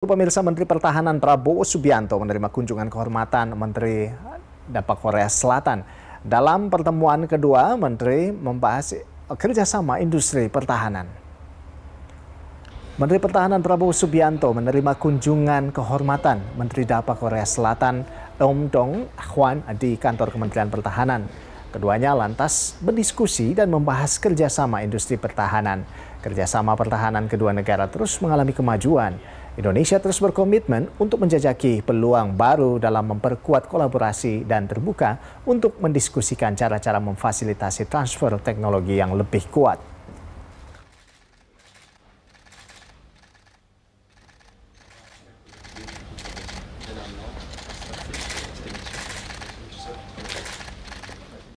Pemirsa Menteri Pertahanan Prabowo Subianto menerima kunjungan kehormatan Menteri Dampak Korea Selatan. Dalam pertemuan kedua, Menteri membahas kerjasama industri pertahanan. Menteri Pertahanan Prabowo Subianto menerima kunjungan kehormatan Menteri Dampak Korea Selatan Om Dong Hwan di kantor Kementerian Pertahanan. Keduanya lantas berdiskusi dan membahas kerjasama industri pertahanan. Kerjasama pertahanan kedua negara terus mengalami kemajuan. Indonesia terus berkomitmen untuk menjajaki peluang baru dalam memperkuat kolaborasi dan terbuka untuk mendiskusikan cara-cara memfasilitasi transfer teknologi yang lebih kuat.